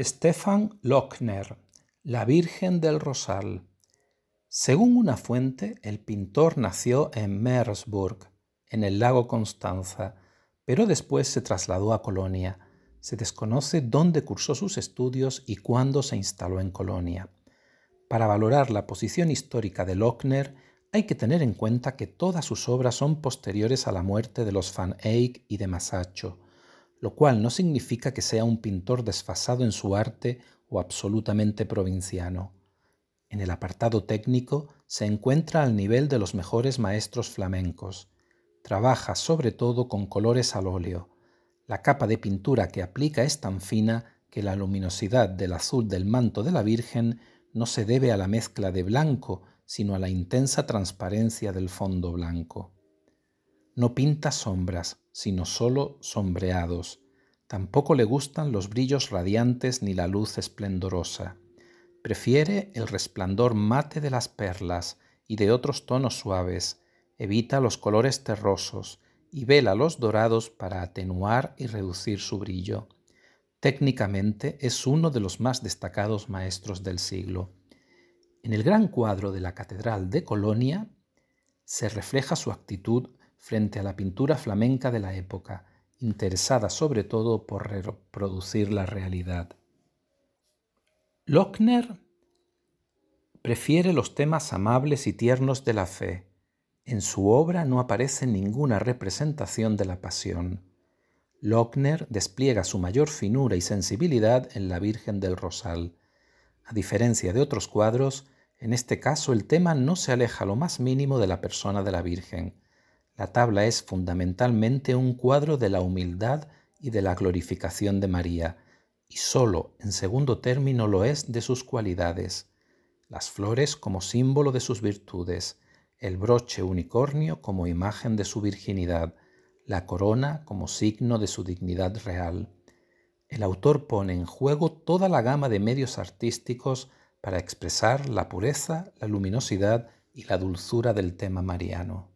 Stefan Lochner, La Virgen del Rosal. Según una fuente, el pintor nació en Meersburg, en el lago Constanza, pero después se trasladó a Colonia. Se desconoce dónde cursó sus estudios y cuándo se instaló en Colonia. Para valorar la posición histórica de Lochner, hay que tener en cuenta que todas sus obras son posteriores a la muerte de los Van Eyck y de Masaccio lo cual no significa que sea un pintor desfasado en su arte o absolutamente provinciano. En el apartado técnico se encuentra al nivel de los mejores maestros flamencos. Trabaja sobre todo con colores al óleo. La capa de pintura que aplica es tan fina que la luminosidad del azul del manto de la Virgen no se debe a la mezcla de blanco, sino a la intensa transparencia del fondo blanco. No pinta sombras, sino solo sombreados. Tampoco le gustan los brillos radiantes ni la luz esplendorosa. Prefiere el resplandor mate de las perlas y de otros tonos suaves, evita los colores terrosos y vela los dorados para atenuar y reducir su brillo. Técnicamente es uno de los más destacados maestros del siglo. En el gran cuadro de la Catedral de Colonia se refleja su actitud frente a la pintura flamenca de la época, interesada sobre todo por reproducir la realidad. Lochner prefiere los temas amables y tiernos de la fe. En su obra no aparece ninguna representación de la pasión. Lochner despliega su mayor finura y sensibilidad en La Virgen del Rosal. A diferencia de otros cuadros, en este caso el tema no se aleja lo más mínimo de la persona de la Virgen. La tabla es fundamentalmente un cuadro de la humildad y de la glorificación de María, y sólo en segundo término lo es de sus cualidades, las flores como símbolo de sus virtudes, el broche unicornio como imagen de su virginidad, la corona como signo de su dignidad real. El autor pone en juego toda la gama de medios artísticos para expresar la pureza, la luminosidad y la dulzura del tema mariano.